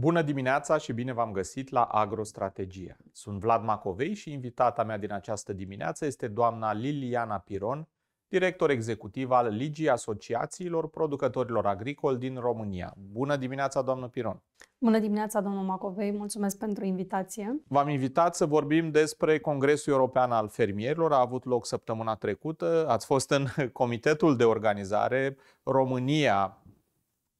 Bună dimineața și bine v-am găsit la Agrostrategia. Sunt Vlad Macovei și invitata mea din această dimineață este doamna Liliana Piron, director executiv al Ligii Asociațiilor Producătorilor Agricoli din România. Bună dimineața, doamnă Piron! Bună dimineața, domnul Macovei, mulțumesc pentru invitație. V-am invitat să vorbim despre Congresul European al Fermierilor, a avut loc săptămâna trecută, ați fost în comitetul de organizare România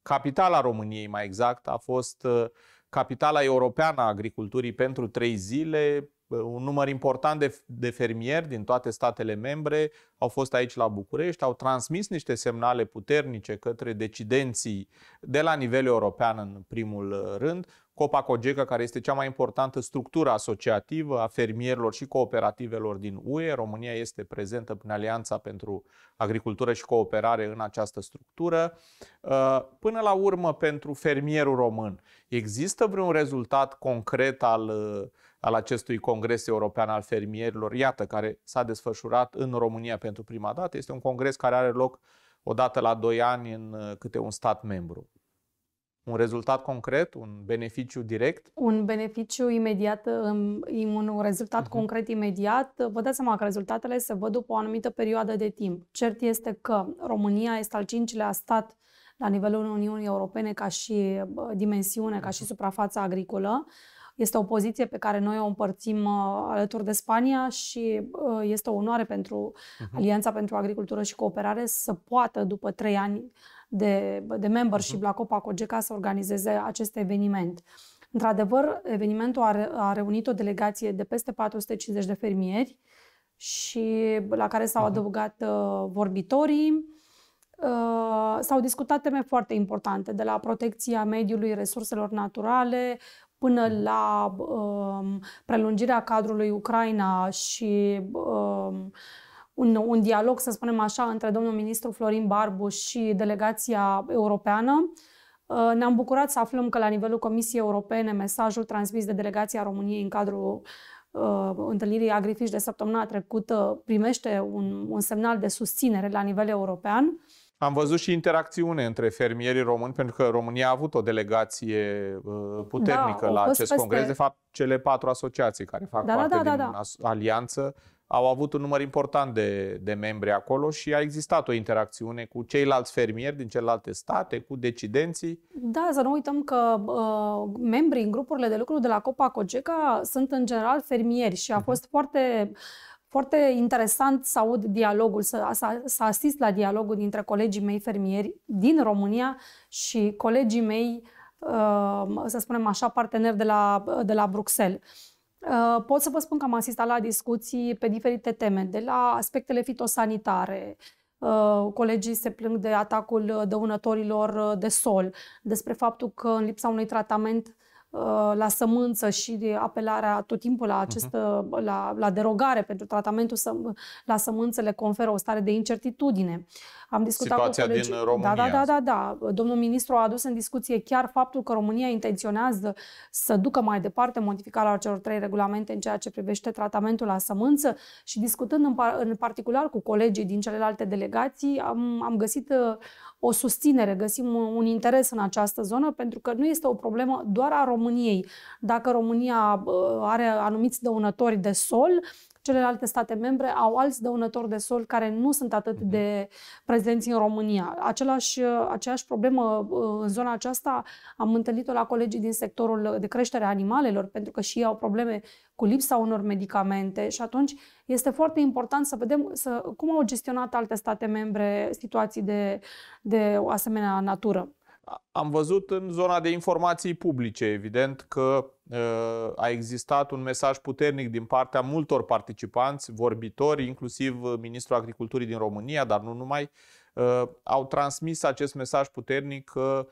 capitala României mai exact, a fost uh, capitala europeană a agriculturii pentru trei zile, uh, un număr important de, de fermieri din toate statele membre au fost aici la București, au transmis niște semnale puternice către decidenții de la nivel european în primul uh, rând, Copacogeca, care este cea mai importantă structură asociativă a fermierilor și cooperativelor din UE. România este prezentă prin Alianța pentru Agricultură și Cooperare în această structură. Uh, până la urmă, pentru fermierul român, există vreun rezultat concret al, uh, al acestui Congres European al Fermierilor, iată, care s-a desfășurat în România pentru prima dată? Este un congres care are loc odată la doi ani în uh, câte un stat membru un rezultat concret, un beneficiu direct? Un beneficiu imediat, un rezultat uh-huh. concret imediat. Vă dați seama că rezultatele se văd după o anumită perioadă de timp. Cert este că România este al cincilea stat la nivelul Uniunii Europene ca și dimensiune, ca și mhm. suprafața agricolă. Este o poziție pe care noi o împărțim uh, alături de Spania și uh, este o onoare pentru uh-huh. Alianța pentru Agricultură și Cooperare să poată, după trei ani de, de membership uh-huh. la Copa Cogeca, să organizeze acest eveniment. Într-adevăr, evenimentul a, re- a reunit o delegație de peste 450 de fermieri și la care s-au uh-huh. adăugat uh, vorbitorii. Uh, s-au discutat teme foarte importante, de la protecția mediului, resurselor naturale, până mm. la um, prelungirea cadrului Ucraina și um, un, un dialog, să spunem așa, între domnul ministru Florin Barbu și delegația europeană. Uh, ne-am bucurat să aflăm că la nivelul Comisiei Europene mesajul transmis de delegația României în cadrul uh, întâlnirii agrifici de săptămâna trecută primește un, un semnal de susținere la nivel european. Am văzut și interacțiune între fermierii români, pentru că România a avut o delegație uh, puternică da, la acest peste... congres. De fapt, cele patru asociații care fac da, da parte da, da, din da, da. alianță au avut un număr important de, de membri acolo și a existat o interacțiune cu ceilalți fermieri din celelalte state, cu decidenții. Da, să nu uităm că uh, membrii în grupurile de lucru de la Copa Cogeca sunt în general fermieri și a mhm. fost uh-huh. foarte foarte interesant să aud dialogul, să, să, să asist la dialogul dintre colegii mei fermieri din România și colegii mei, uh, să spunem așa, parteneri de la, de la Bruxelles. Uh, pot să vă spun că am asistat la discuții pe diferite teme, de la aspectele fitosanitare, uh, colegii se plâng de atacul dăunătorilor de sol, despre faptul că în lipsa unui tratament uh, Uh, la sămânță și apelarea tot timpul la, acest, uh-huh. la, la derogare pentru tratamentul să, la sămânță le conferă o stare de incertitudine. Uh, am discutat Situația cu colegii. din da, România. Da, da, da, da, da. Domnul ministru a adus în discuție chiar faptul că România intenționează să ducă mai departe modificarea celor trei regulamente în ceea ce privește tratamentul la sămânță și discutând în, par- în particular cu colegii din celelalte delegații, am, am găsit uh, o susținere, găsim un interes în această zonă, pentru că nu este o problemă doar a României. Dacă România uh, are anumiți dăunători de sol, Celelalte state membre au alți dăunători de sol care nu sunt atât mhm. de prezenți în România. Același, aceeași problemă uh, în zona aceasta am întâlnit-o la colegii din sectorul de creștere a animalelor, pentru că și ei au probleme cu lipsa unor medicamente și atunci este foarte important să vedem să, cum au gestionat alte state membre situații de, de o asemenea natură. Am văzut în zona de informații publice, evident, că Uh, a existat un mesaj puternic din partea multor participanți, vorbitori, inclusiv uh, Ministrul Agriculturii din România, dar nu numai, uh, au transmis acest mesaj puternic că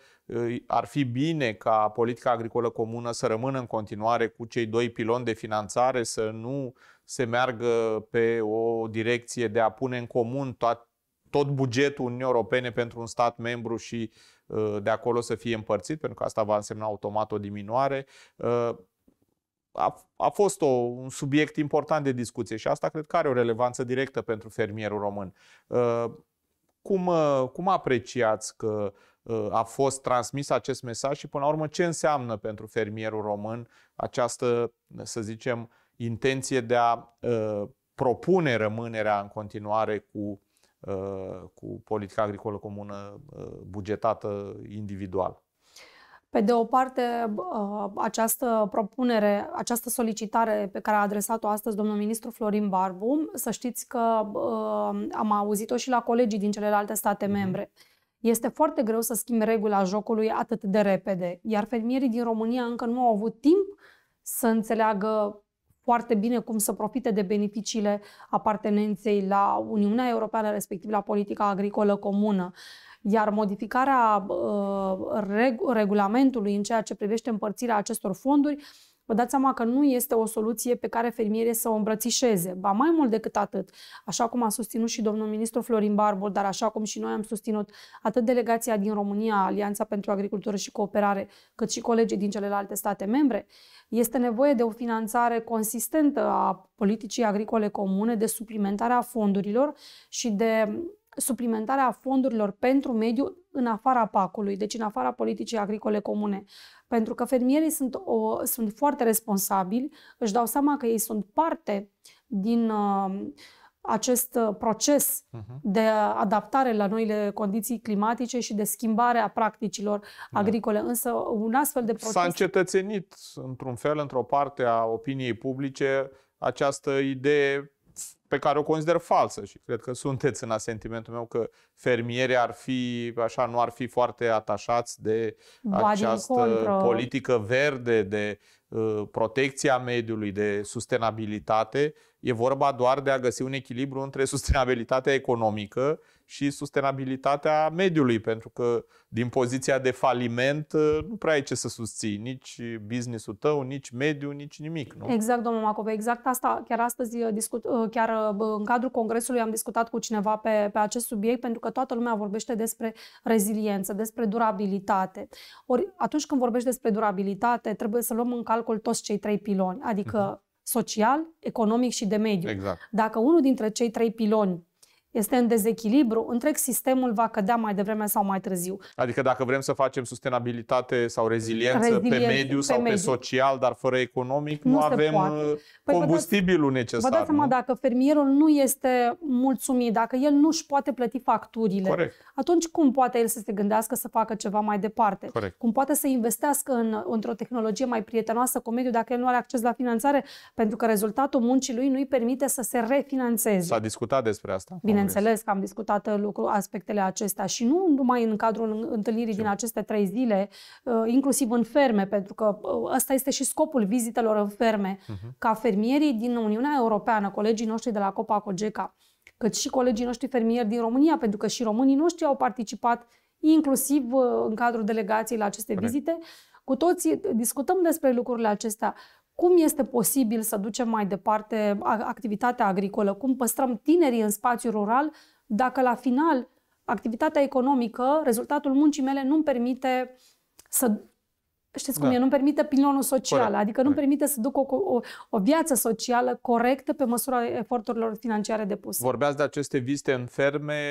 ar fi bine ca politica agricolă comună să rămână în continuare cu cei doi piloni de finanțare, să nu se meargă pe o direcție de a pune în comun tot, tot bugetul Uniunii Europene pentru un stat membru și Uh, de acolo să fie împărțit, pentru că asta va însemna automat o diminuare. Uh, a, a fost o, un subiect important de discuție și asta cred că are o relevanță directă pentru fermierul român. Uh, cum, cum apreciați că a fost transmis acest mesaj și până la urmă ce înseamnă pentru fermierul român această, să zicem, intenție de a propune rămânerea în continuare cu Uh, cu politica agricolă comună uh, bugetată individual. Pe de o parte, uh, această propunere, această solicitare pe care a adresat-o astăzi domnul ministru Florin Barbu, să știți că am auzit-o și la colegii din celelalte state mhm. membre. Este foarte greu să schimbi regula jocului atât de repede, iar fermierii din România încă nu au avut timp să înțeleagă foarte bine cum să profite de beneficiile apartenenței la Uniunea Europeană, respectiv la politica agricolă comună. Iar modificarea uh, reg- regulamentului în ceea ce privește împărțirea acestor fonduri vă dați seama că nu este o soluție pe care fermierii să o îmbrățișeze. Ba mai mult decât atât, așa cum a susținut și domnul ministru Florin Barbu, dar așa cum și noi am susținut atât delegația din România, Alianța pentru Agricultură și Cooperare, cât și colegii din celelalte state membre, este nevoie de o finanțare consistentă a politicii agricole comune, de suplimentarea fondurilor și de suplimentarea fondurilor pentru mediu în afara pacului, deci în afara politicii agricole comune. Pentru că fermierii sunt, o, sunt foarte responsabili, își dau seama că ei sunt parte din uh, acest uh, proces uh-huh. de adaptare la noile condiții climatice și de schimbare a practicilor da. agricole. Însă un astfel de proces... S-a încetățenit, într-un fel, într-o parte a opiniei publice, această idee pe care o consider falsă și cred că sunteți în asentimentul meu că fermierii ar fi, așa, nu ar fi foarte atașați de ba, această politică verde, de uh, protecția mediului, de sustenabilitate. E vorba doar de a găsi un echilibru între sustenabilitatea economică și sustenabilitatea mediului, pentru că din poziția de faliment uh, nu prea ai ce să susții, nici business-ul tău, nici mediul, nici nimic. Nu? Exact, domnul Macove, exact asta. Chiar astăzi, uh, discut, uh, chiar în cadrul congresului am discutat cu cineva pe, pe acest subiect, pentru că toată lumea vorbește despre reziliență, despre durabilitate. Ori atunci când vorbești despre durabilitate, trebuie să luăm în calcul toți cei trei piloni, adică uh-huh. social, economic și de mediu. Exact. Dacă unul dintre cei trei piloni este în dezechilibru, întreg sistemul va cădea mai devreme sau mai târziu. Adică dacă vrem să facem sustenabilitate sau reziliență Rezilien, pe mediu pe sau mediu. pe social, dar fără economic, nu, nu avem poate. Uh, păi combustibilul vă dați, necesar. Vă dați seama, dacă fermierul nu este mulțumit, dacă el nu își poate plăti facturile, Corect. atunci cum poate el să se gândească să facă ceva mai departe? Corect. Cum poate să investească în, într-o tehnologie mai prietenoasă cu mediul dacă el nu are acces la finanțare? Pentru că rezultatul muncii lui nu îi permite să se refinanțeze. S-a discutat despre asta. Bine. Bineînțeles că am discutat uh, lucru, aspectele acestea și nu numai în cadrul întâlnirii Știu. din aceste trei zile, uh, inclusiv în ferme, pentru că uh, ăsta este și scopul vizitelor în ferme, uh-huh. ca fermierii din Uniunea Europeană, colegii noștri de la Copa Cogeca, cât și colegii noștri fermieri din România, pentru că și românii noștri au participat inclusiv în cadrul delegației la aceste Corect. vizite, cu toții discutăm despre lucrurile acestea cum este posibil să ducem mai departe activitatea agricolă, cum păstrăm tinerii în spațiul rural, dacă la final activitatea economică, rezultatul muncii mele nu-mi permite să Știți cum da. e? Nu-mi permite pilonul social, Corect. adică nu-mi permite să duc o, o, o viață socială corectă pe măsura eforturilor financiare depuse. Vorbeați de aceste vizite în ferme,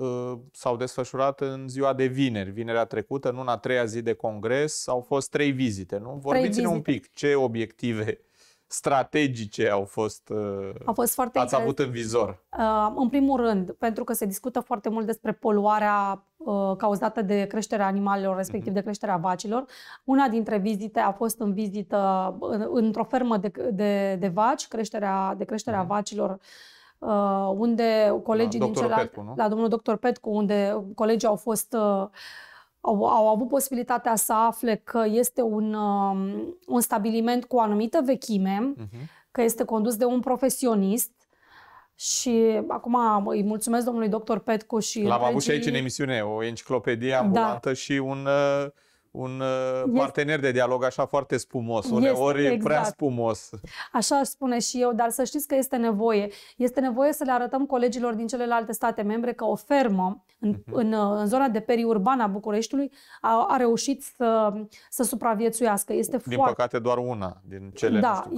uh, s-au desfășurat în ziua de vineri, vinerea trecută, nu în a treia zi de congres, au fost trei vizite, nu? Vorbiți-ne un pic ce obiective strategice au fost, uh, au fost foarte ați avut în vizor? Uh, în primul rând, pentru că se discută foarte mult despre poluarea Uh, cauzată de creșterea animalelor, mhm. respectiv de creșterea vacilor. Una dintre vizite a fost în vizită într-o fermă de, de, de vaci, creșterea, de creșterea mhm. vacilor uh, unde colegii la da, din celălalt, Petcu, nu? la da, domnul doctor Petcu, unde colegii au fost uh, au, au avut posibilitatea să afle că este un, um, un stabiliment cu o anumită vechime, uh-huh. că este condus de un profesionist și acum îi mulțumesc domnului doctor Petcu și... L-am întregii... avut și aici în emisiune, o enciclopedie da. ambulantă da. și un uh, un uh, este... partener de dialog așa foarte spumos, uneori exact. prea spumos. Așa spune și eu, dar să știți că este nevoie. Este nevoie să le arătăm colegilor din celelalte state membre că o fermă în, uh-huh. în, uh, în zona de urbană a Bucureștiului a, a reușit să, să supraviețuiască. Este din foarte... păcate doar una din cele da, 20-30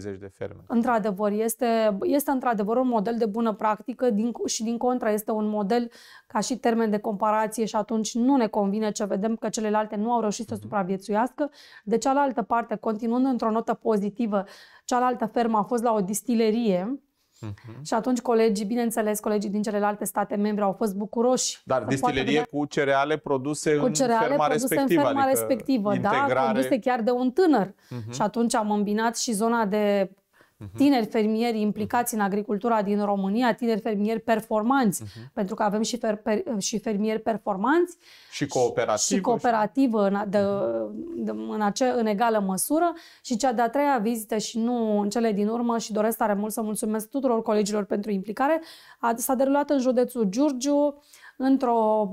de ferme. Într-adevăr, este, este într-adevăr un model de bună practică din, și din contra este un model ca și termen de comparație și atunci nu ne convine ce vedem că celelalte celelalte nu au reușit să mhm. supraviețuiască. De cealaltă parte, continuând într-o notă pozitivă, cealaltă fermă a fost la o distilerie, Uh-huh. Și atunci colegii, bineînțeles, colegii din celelalte state membre au fost bucuroși. Dar distilerie cu cereale produse cu cereale în ferma produse respectivă, în ferma adică respectivă da, integrare... da, produse chiar de un tânăr. Uh-huh. Și atunci am îmbinat și zona de Mhm. tineri fermieri implicați în agricultura din România, tineri fermieri performanți, uh-huh. pentru că avem și, fer, per, și fermieri performanți și cooperativă, și cooperativă și... În, de, mhm. de, în, ace, în egală măsură. Și cea de-a treia vizită și nu în cele din urmă și doresc tare mult să mulțumesc tuturor colegilor pentru implicare, a, s-a derulat în județul Giurgiu, într-o,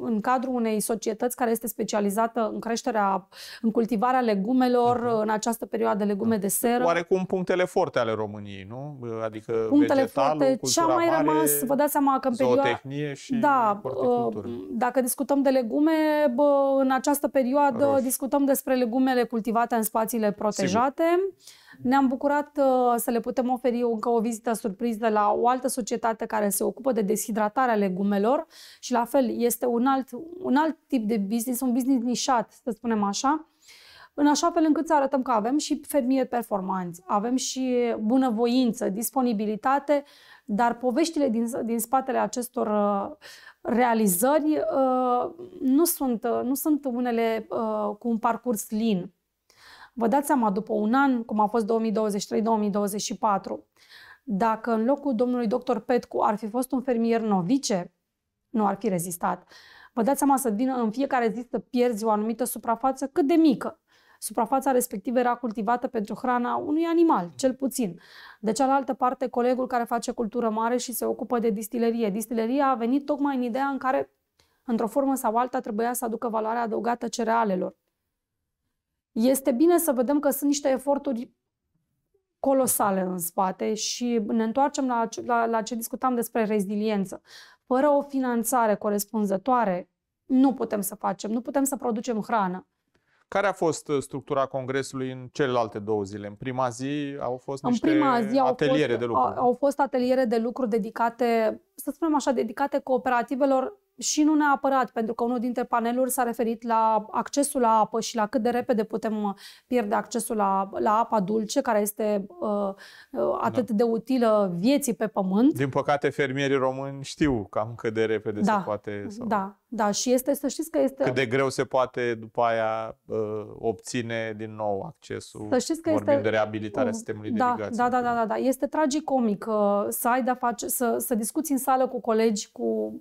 în cadrul unei societăți care este specializată în creșterea, în cultivarea legumelor, uh-huh. în această perioadă legume da. de seră. Oarecum punctele forte ale României, nu? Adică punctele forte, ce a mai mare, rămas, vă dați seama că în perioada... și da, uh, dacă discutăm de legume, bă, în această perioadă Roș. discutăm despre legumele cultivate în spațiile protejate. Sigur ne-am bucurat uh, să le putem oferi încă o vizită surpriză la o altă societate care se ocupă de deshidratarea legumelor și la fel este un alt, un alt tip de business, un business nișat, să spunem așa, în așa fel încât să arătăm că avem și fermieri performanți, avem și bunăvoință, disponibilitate, dar poveștile din, din spatele acestor uh, realizări uh, nu sunt, uh, nu sunt unele uh, cu un parcurs lin. Vă dați seama, după un an, cum a fost 2023-2024, dacă în locul domnului doctor Petcu ar fi fost un fermier novice, nu ar fi rezistat. Vă dați seama să vină în fiecare zi să pierzi o anumită suprafață cât de mică. Suprafața respectivă era cultivată pentru hrana unui animal, cel puțin. De cealaltă parte, colegul care face cultură mare și se ocupă de distilerie. Distileria a venit tocmai în ideea în care, într-o formă sau alta, trebuia să aducă valoarea adăugată cerealelor. Este bine să vedem că sunt niște eforturi colosale în spate și ne întoarcem la, la, la ce discutam despre reziliență. Fără o finanțare corespunzătoare, nu putem să facem, nu putem să producem hrană. Care a fost uh, structura congresului în celelalte două zile? În prima zi au fost în prima zi au ateliere fost, de lucru. au fost ateliere de lucru dedicate, să spunem așa, dedicate cooperativelor și nu neapărat, pentru că unul dintre paneluri s-a referit la accesul la apă și la cât de repede putem uh, pierde accesul la, la apa dulce, care este uh, uh, atât da. de utilă vieții pe pământ. Din păcate, fermierii români știu cam cât de repede da. se poate. Sau... Da, da, și este, să știți că este... Cât de greu se poate după aia uh, obține din nou accesul, să știți că vorbim este... de reabilitarea uh, sistemului da, de ligație. Da, da, da, da, da. Este tragicomic uh, să ai de face, să, să discuți în sală cu colegi, cu,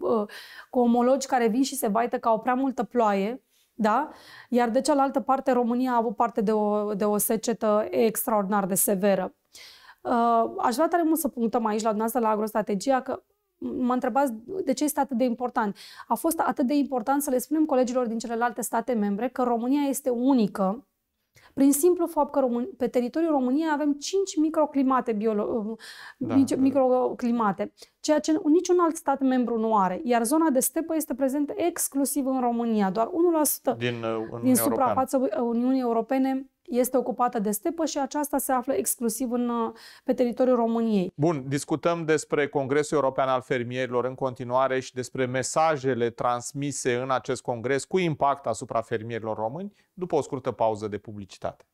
cu omologi care vin și se vaită că au prea multă ploaie, da? Iar de cealaltă parte, România a avut parte de o, de o secetă extraordinar de severă. Uh, aș vrea tare mult să punctăm aici la dumneavoastră la agrostrategia că mă întrebați de ce este atât de important. A fost atât de important să le spunem colegilor din celelalte state membre că România este unică prin simplu fapt că Român- pe teritoriul României avem 5 microclimate, biolo- uh, da, da, da. microclimate, ceea ce niciun alt stat membru nu are. Iar zona de stepă este prezentă exclusiv în România, doar 1% din, uh, din suprafața Uniunii Europene este ocupată de stepă și aceasta se află exclusiv în, uh, pe teritoriul României. Bun, discutăm despre Congresul European al Fermierilor în continuare și despre mesajele transmise în acest congres cu impact asupra fermierilor români după o scurtă pauză de publicitate.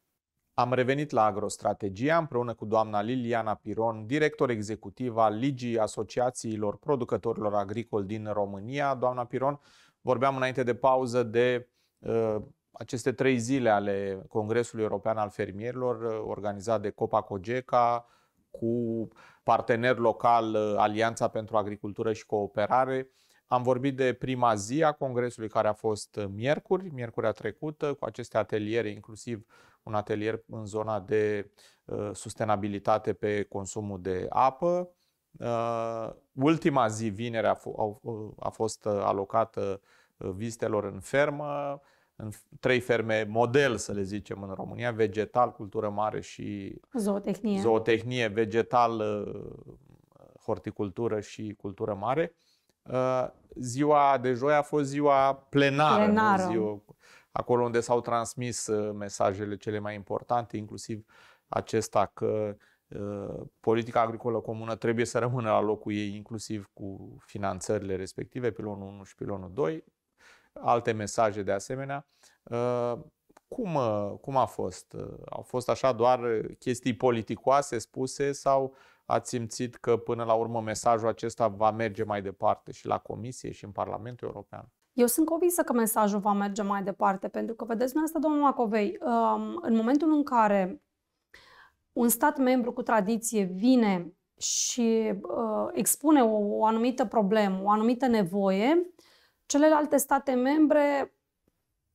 Am revenit la Agrostrategia împreună cu doamna Liliana Piron, director executiv al Ligii Asociațiilor Producătorilor Agricoli din România. Doamna Piron, vorbeam înainte de pauză de uh, aceste trei zile ale Congresului European al Fermierilor, uh, organizat de Copa Cogeca, cu partener local uh, Alianța pentru Agricultură și Cooperare. Am vorbit de prima zi a Congresului care a fost uh, miercuri, miercurea trecută, cu aceste ateliere, inclusiv un atelier în zona de uh, sustenabilitate pe consumul de apă. Uh, ultima zi, vineri, a, f- a fost alocată vizitelor în fermă în trei ferme model, să le zicem, în România, vegetal, cultură mare și zootehnie, zootehnie vegetal, uh, horticultură și cultură mare. Uh, ziua de joi a fost ziua plenară, plenară. Ziua, acolo unde s-au transmis uh, mesajele cele mai importante, inclusiv acesta că politica agricolă comună trebuie să rămână la locul ei, inclusiv cu finanțările respective, pilonul 1 și pilonul 2 alte mesaje de asemenea. Uh, cum, uh, cum a fost? Uh, au fost așa doar chestii politicoase spuse sau ați simțit că până la urmă mesajul acesta va merge mai departe și la Comisie și în Parlamentul European? Eu sunt convinsă că mesajul va merge mai departe, pentru că, vedeți dumneavoastră, domnul Macovei, um, în momentul în care un stat membru cu tradiție vine și expune o, o anumită problemă, o anumită nevoie, Celelalte state membre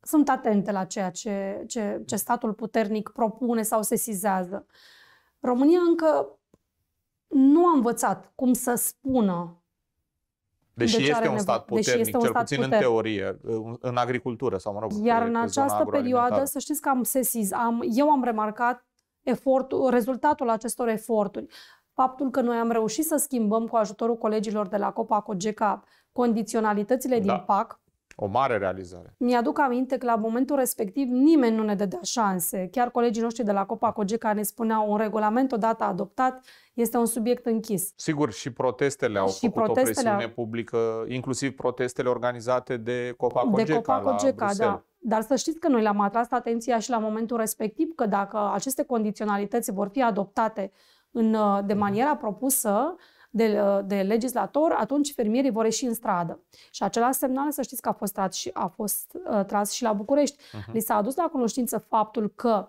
sunt atente la ceea ce, ce, ce statul puternic propune sau sesizează. România încă nu a învățat cum să spună Deși de este un stat puternic, deși este un cel stat puțin puternic. în teorie, în agricultură sau, mă rog, Iar în această perioadă să știți că am sesiz, am, eu am remarcat efortul, rezultatul acestor eforturi. Faptul că noi am reușit să schimbăm cu ajutorul colegilor de la Copa Cogeca condiționalitățile da. din PAC. O mare realizare. Mi-aduc aminte că la momentul respectiv nimeni nu ne dădea șanse. Chiar colegii noștri de la Copa Cogeca ne spuneau un regulament odată adoptat este un subiect închis. Sigur, și protestele au și făcut protestele... o presiune publică, inclusiv protestele organizate de Copa Cogeca De Copa Cogeca, da. Dar să știți că noi le-am atras atenția și la momentul respectiv că dacă aceste condiționalități vor fi adoptate în, de mhm. maniera propusă, uh, de, de legislator, atunci fermierii vor ieși în stradă. Și acela semnal, să știți că a fost, trat și, a fost uh, tras și la București. Uh-huh. Li s-a adus la cunoștință faptul că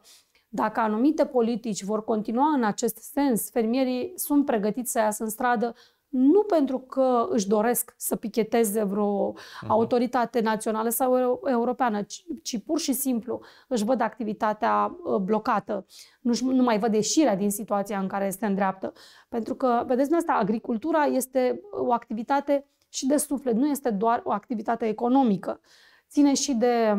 dacă anumite politici vor continua în acest sens, fermierii sunt pregătiți să iasă în stradă nu pentru că își doresc să picheteze vreo uh-huh. autoritate națională sau europeană, ci, ci pur și simplu își văd activitatea ă, blocată, nu, nu mai văd ieșirea din situația în care este îndreaptă. Pentru că, vedeți, asta, agricultura este o activitate și de suflet, nu este doar o activitate economică. Ține și de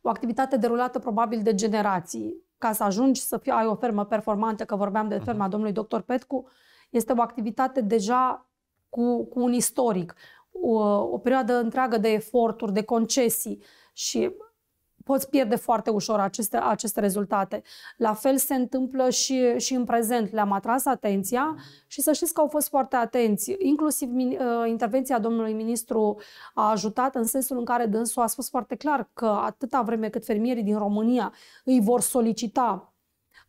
o activitate derulată probabil de generații. Ca să ajungi să fii, ai o fermă performantă, că vorbeam de mhm. ferma uh-huh. domnului doctor Petcu, uh, este o activitate deja cu, cu un istoric, o, o perioadă întreagă de eforturi, de concesii și poți pierde foarte ușor aceste, aceste rezultate. La fel se întâmplă și, și în prezent. Le-am atras atenția și să știți că au fost foarte atenți. Inclusiv ă, intervenția domnului ministru a ajutat în sensul în care dânsul a spus foarte clar că atâta vreme cât fermierii din România îi vor solicita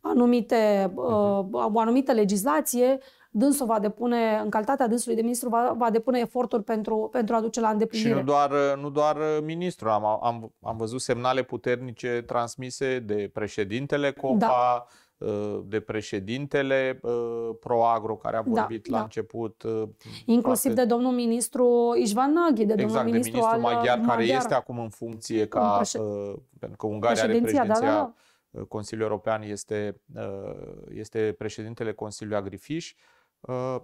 anumite, ă, mhm. o anumită legislație, dânsul va depune, în calitatea dânsului de ministru, va, va depune eforturi pentru, pentru a duce la îndeplinire. Și nu doar, nu doar uh, ministru, am, am, am văzut semnale puternice transmise de președintele COPA, da uh, de președintele uh, Proagro care a da, vorbit da, la da. început. Inclusiv toate... de domnul ministru Ișvan Naghi, de exact, domnul ministru, de ministru al maghiar, maghiar, care este acum în funcție ca, președ... pentru că Ungaria are președinția da, da, da. Consiliul European, este, este președintele Consiliului Agrifiș uh,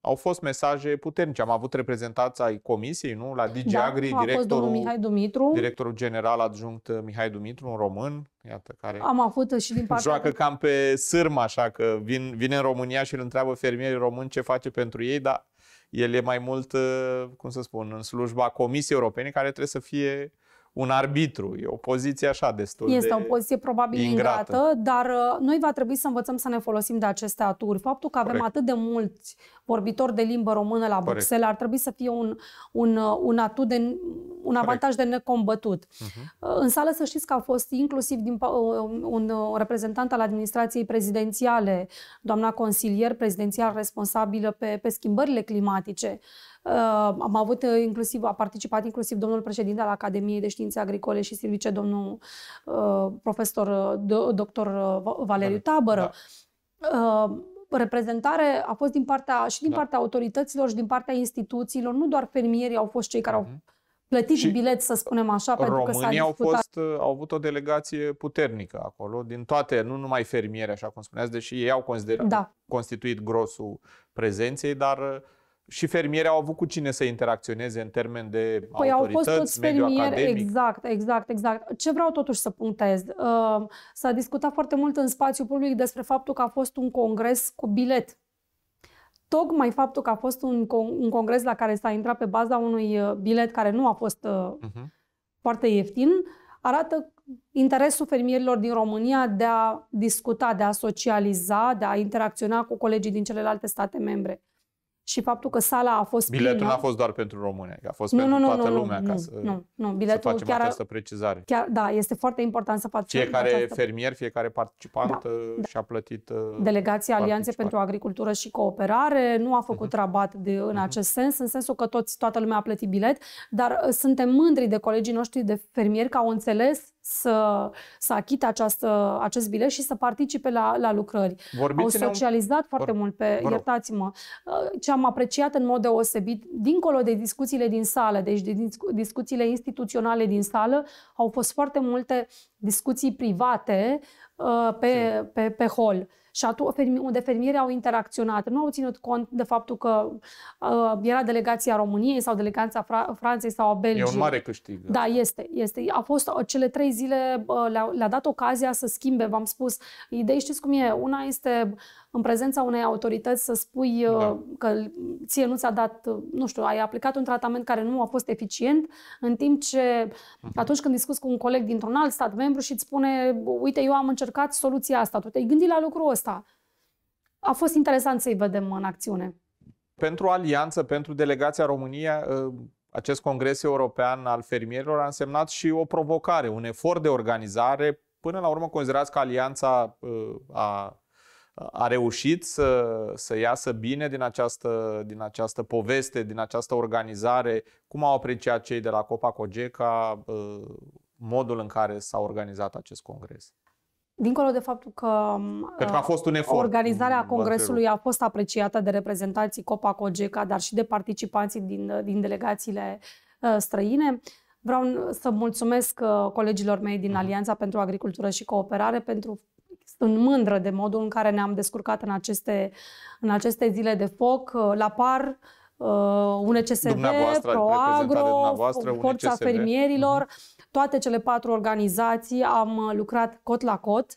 au fost mesaje puternice. Am avut reprezentanța ai comisiei, nu? La DG da, Agri, directorul, Mihai Dumitru. directorul general adjunct uh, Mihai Dumitru, un român, iată, care Am avut și din partea joacă de... cam pe sârmă, așa că vin, vine în România și îl întreabă fermierii români ce face pentru ei, dar el e mai mult, uh, cum să spun, în slujba Comisiei Europene, care trebuie să fie un arbitru. E o poziție așa destul este de Este o poziție probabil ingrată, ingrată dar uh, noi va trebui să învățăm să ne folosim de aceste aturi. Faptul că avem Corect. atât de mulți vorbitor de limbă română la Bruxelles. Ar trebui să fie un, un, un, atu de, un avantaj de necombatut. Uh-huh. Mhm. În sală să știți că a fost inclusiv din, un, un reprezentant al administrației prezidențiale, doamna consilier prezidențial responsabilă pe, pe schimbările climatice, Uh, am avut uh, inclusiv, a participat inclusiv domnul președinte al Academiei de Științe Agricole și Silvice, domnul uh, profesor uh, doctor uh, Valeriu Tabără. Da. Uh, reprezentare a fost din partea, și din da. partea autorităților și din partea instituțiilor. Nu doar fermierii au fost cei care au mhm. plătit și bilet, să spunem așa, pentru că s-a au, fost, uh, au avut o delegație puternică acolo, din toate, nu numai fermieri, așa cum spuneați, deși ei au considerat, da. constituit grosul prezenței, dar uh, și fermierii au avut cu cine să interacționeze în termen de păi autorități, au fost toți fermieri, Exact, exact, exact. Ce vreau totuși să punctez? Uh, s-a discutat foarte mult în spațiu public despre faptul că a fost un congres cu bilet. Tocmai faptul că a fost un, un congres la care s-a intrat pe baza unui uh, bilet care nu a fost uh-huh. foarte ieftin, arată interesul fermierilor din România de a discuta, de a socializa, de a interacționa cu colegii din celelalte state membre și faptul că sala a fost Biletul plină. n-a fost doar pentru România, a fost nu, pentru nu, toată nu, lumea nu, ca nu, să, nu, nu. Biletul să facem chiar, această precizare. Chiar, da, este foarte important să facem Fiecare această... fermier, fiecare participant da, da. și-a plătit uh, Delegația Alianței pentru Agricultură și Cooperare nu a făcut uh-huh. rabat de, în uh-huh. acest sens, în sensul că toți, toată lumea a plătit bilet, dar uh, suntem mândri de colegii noștri de fermieri că au înțeles să, să achite această, acest bilet și să participe la, la lucrări. Vorbiți Au socializat un... foarte Vor... mult pe, Vor... iertați-mă, uh, ce am apreciat în mod deosebit, dincolo de discuțiile din sală, deci de discu- discuțiile instituționale din sală, au fost foarte multe discuții private uh, pe, pe, pe, pe hol și atunci unde fermierii au interacționat. Nu au ținut cont de faptul că uh, era delegația României sau delegația Fra- Franței sau a Belgiei. E un mare câștig. Da, da este, este. A fost uh, cele trei zile uh, le-a, le dat ocazia să schimbe, v-am spus, idei. Știți cum e? Una este în prezența unei autorități să spui uh, da. că ție nu ți-a dat, uh, nu știu, ai aplicat un tratament care nu a fost eficient, în timp ce mhm. atunci când discuți cu un coleg dintr-un alt stat membru și îți spune, uite, eu am încercat soluția asta, tu te-ai gândit la lucrul ăsta. A fost interesant să-i vedem în acțiune. Pentru Alianță, pentru delegația România, uh, acest congres european al fermierilor a însemnat și o provocare, un efort de organizare. Până la urmă, considerați că alianța a a reușit să, să iasă bine din această, din această poveste, din această organizare? Cum au apreciat cei de la Copa Cogeca uh, modul în care s-a organizat acest congres? Dincolo de faptul că, um, că a fost un efort, organizarea congresului a fost apreciată de reprezentanții Copa Cogeca, dar și de participanții din, din delegațiile uh, străine, Vreau să mulțumesc uh, colegilor mei din mhm. Alianța pentru Agricultură și Cooperare pentru sunt mândră de modul în care ne-am descurcat în aceste, în aceste zile de foc. Uh, la par, uh, ECSV, ProAgro, Forța Fermierilor, uh-huh. toate cele patru organizații am uh, lucrat cot la cot.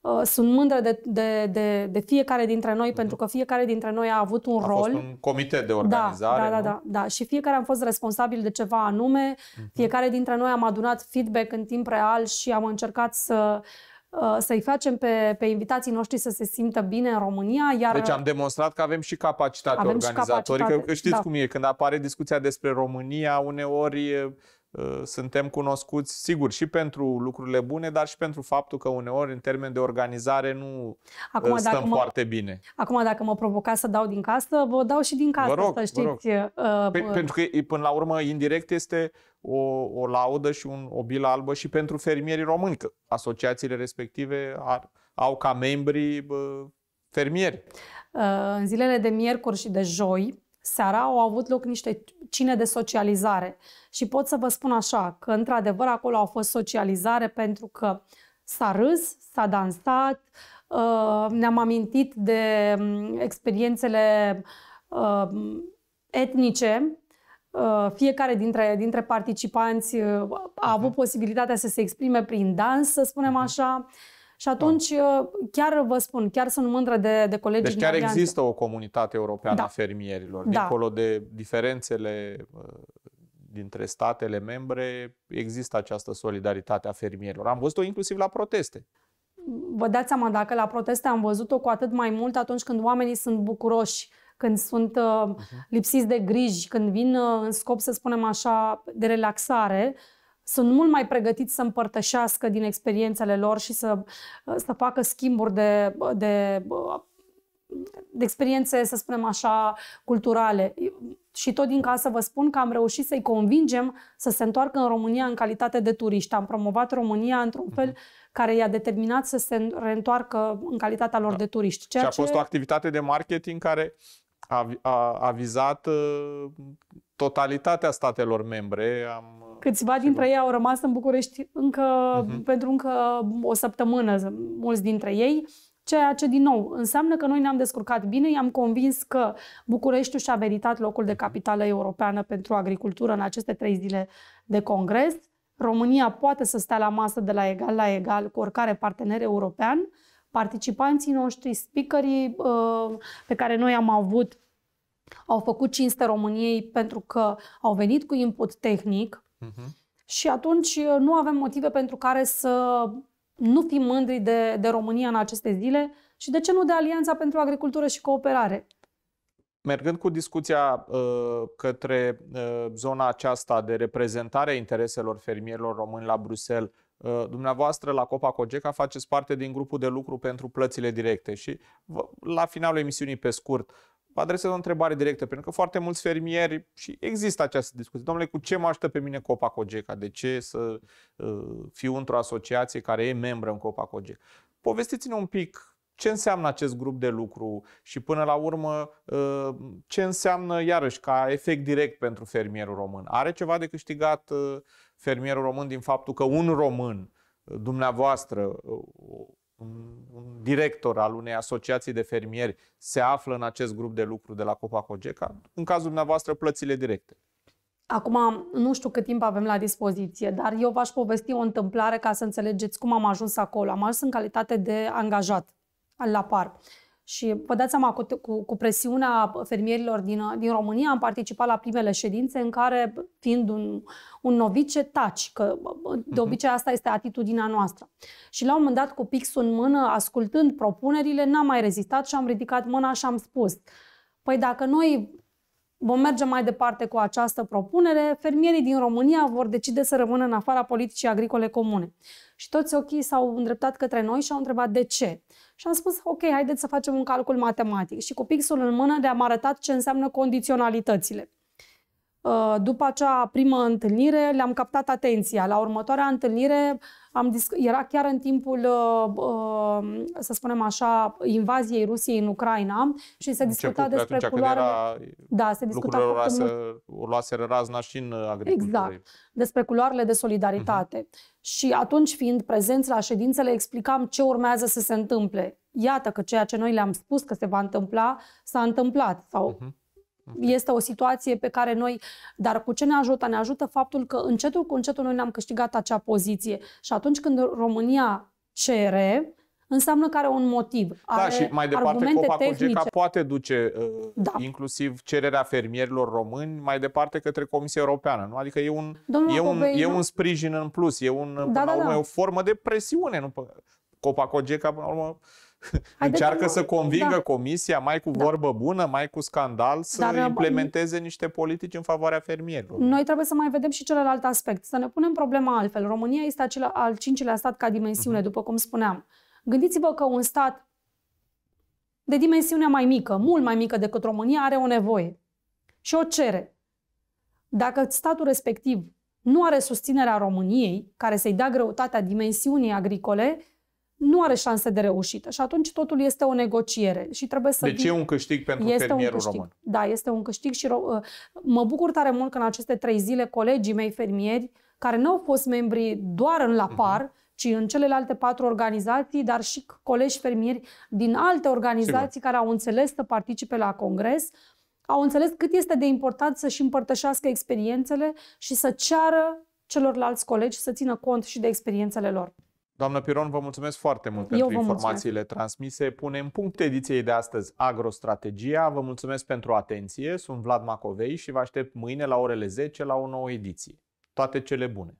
Uh, sunt mândră de, de, de, de fiecare dintre noi, uh-huh. pentru că fiecare dintre noi a avut un a rol. Fost un comitet de organizare. Da, da, da, da, da. Și fiecare am fost responsabil de ceva anume. Uh-huh. Fiecare dintre noi am adunat feedback în timp real și am încercat să Uh, să-i facem pe, pe invitații noștri să se simtă bine în România. Iar deci am demonstrat că avem și capacitate avem organizatorică. Și capacitate, că știți da. cum e, când apare discuția despre România, uneori Uh, suntem cunoscuți, sigur, și pentru lucrurile bune, dar și pentru faptul că uneori, în termen de organizare, nu acum, uh, stăm dacă mă, foarte bine. Acum, dacă mă provocați să dau din casă, vă dau și din casă, vă rog, să știți. Vă rog. Uh, pentru că, până la urmă, indirect este o, o laudă și un, o bilă albă și pentru fermierii români, că asociațiile respective ar, au ca membri uh, fermieri. Uh, în zilele de miercuri și de joi, seara au avut loc niște cine de socializare și pot să vă spun așa că într-adevăr acolo au fost socializare pentru că s-a râs, s-a dansat, uh, ne-am amintit de mm, experiențele uh, etnice uh, fiecare dintre, dintre participanți a avut mhm. posibilitatea să se exprime prin dans, să spunem mhm. așa. Și atunci, da. Uh, chiar vă spun, chiar sunt mândră de, de colegii Deci chiar există o comunitate europeană da. a fermierilor. Da. Dincolo de diferențele uh, dintre statele membre, există această solidaritate a fermierilor. Am văzut-o inclusiv la proteste. Vă dați seama, dacă la proteste am văzut-o cu atât mai mult atunci când oamenii sunt bucuroși, când sunt uh, mhm. lipsiți de griji, când vin uh, în scop, să spunem așa, de relaxare, uh, sunt mult mai pregătiți să împărtășească din experiențele lor și să, să facă schimburi de, de, de experiențe, să spunem așa, culturale. Și tot din casă vă spun că am reușit să-i convingem să se întoarcă în România în calitate de turiști. Am promovat România într-un mhm. fel care i-a determinat să se reîntoarcă în calitatea lor da. de turiști. Ceea și a fost ce... o activitate de marketing care a, a, a vizat uh, totalitatea statelor membre. Am, Câțiva dintre ei au rămas în București încă uh-huh. pentru încă o săptămână, mulți dintre ei. Ceea ce, din nou, înseamnă că noi ne-am descurcat bine, i-am convins că Bucureștiul și-a meritat locul de capitală europeană pentru agricultură în aceste trei zile de congres. România poate să stea la masă de la egal la egal cu oricare partener european. Participanții noștri, speakerii uh, pe care noi am avut, au făcut cinste României pentru că au venit cu input tehnic uh-huh. și atunci uh, nu avem motive pentru care să nu fim mândri de, de România în aceste zile și de ce nu de Alianța pentru Agricultură și Cooperare. Mergând cu discuția uh, către uh, zona aceasta de reprezentare a intereselor fermierilor români la Bruxelles, uh, dumneavoastră la Copa Cogeca faceți parte din grupul de lucru pentru plățile directe și la finalul emisiunii pe scurt uh, vă adresez o întrebare directă, pentru că foarte mulți fermieri și există această discuție. Domnule, cu ce mă ajută pe mine Copa Cogeca? De ce să uh, fiu într-o asociație care e membră în Copa Cogeca? Povestiți-ne un pic ce înseamnă acest grup de lucru și până la urmă uh, ce înseamnă iarăși ca efect direct pentru fermierul român. Are ceva de câștigat uh, fermierul român din faptul că un român, dumneavoastră, un, un director al unei asociații de fermieri se află în acest grup de lucru de la Cogeca? în cazul dumneavoastră plățile directe. Acum, nu știu cât timp avem la dispoziție, dar eu v-aș povesti o întâmplare ca să înțelegeți cum am ajuns acolo. Am ajuns în calitate de angajat la PAR. Uh, și vă dați seama, cu, cu, cu presiunea fermierilor din, din România, am participat la primele ședințe în care, fiind un, un novice, taci, că de mhm. obicei asta este atitudinea noastră. Și la un moment dat, cu pixul în mână, ascultând propunerile, n-am mai rezistat și am ridicat mâna și am spus Păi dacă noi Vom merge mai departe cu această propunere. Fermierii din România vor decide să rămână în afara politicii agricole comune. Și toți ochii s-au îndreptat către noi și au întrebat de ce. Și am spus, ok, haideți să facem un calcul matematic. Și cu pixul în mână le-am arătat ce înseamnă condiționalitățile. Uh, după acea primă întâlnire le-am captat atenția. La următoarea întâlnire am era chiar în timpul, uh, uh, să spunem așa, invaziei Rusiei în Ucraina și se discuta Început, despre culoare. Da, se discuta luase, mult... luaseră razna și în agricultură. Exact, despre culoarele de solidaritate. Uh-huh. Și atunci, fiind prezenți la ședințele, explicam ce urmează să se întâmple. Iată că ceea ce noi le-am spus că se va întâmpla, s-a întâmplat. Sau uh-huh este o situație pe care noi, dar cu ce ne ajută? Ne ajută faptul că încetul cu încetul noi ne-am câștigat acea poziție. Și atunci când România cere, înseamnă că are un motiv. Da, are da, și mai departe Copa tehnice. Cogeca poate duce uh, da. inclusiv cererea fermierilor români mai departe către Comisia Europeană. Nu? Adică e un, e, un, Coveinu... e un sprijin în plus, e un, da, până da, la urmă, da. o formă de presiune. Nu? Copa Cogeca, până la urmă, Încearcă să convingă da. comisia, mai cu da. vorbă bună, mai cu scandal, să Dar, uh, implementeze niște politici în favoarea fermierilor. Noi trebuie să mai vedem și celălalt aspect, să ne punem problema altfel. România este acela, al cincilea stat ca dimensiune, uh-huh. după cum spuneam. Gândiți-vă că un stat de dimensiune mai mică, mult mai mică decât România, are o nevoie și o cere. Dacă statul respectiv nu are susținerea României, care să-i dea greutatea dimensiunii agricole, nu are șanse de reușită. Și atunci totul este o negociere și trebuie să Deci vin... e un câștig pentru este fermierul un câștig. român. Da, este un câștig și ro- ă, mă bucur tare mult că în aceste trei zile colegii mei fermieri, care nu au fost membri doar în par, uh-huh ci în celelalte patru organizații, dar și colegi fermieri din alte organizații Sigur. care au înțeles să participe la congres, au înțeles cât este de important să-și împărtășească experiențele și să ceară celorlalți colegi să țină cont și de experiențele lor. Doamnă Piron, vă mulțumesc foarte mult Eu pentru informațiile mulțumesc. transmise. Punem punct ediției de astăzi Agrostrategia. Vă mulțumesc pentru atenție. Sunt Vlad Macovei și vă aștept mâine la orele 10 la o nouă ediție. Toate cele bune!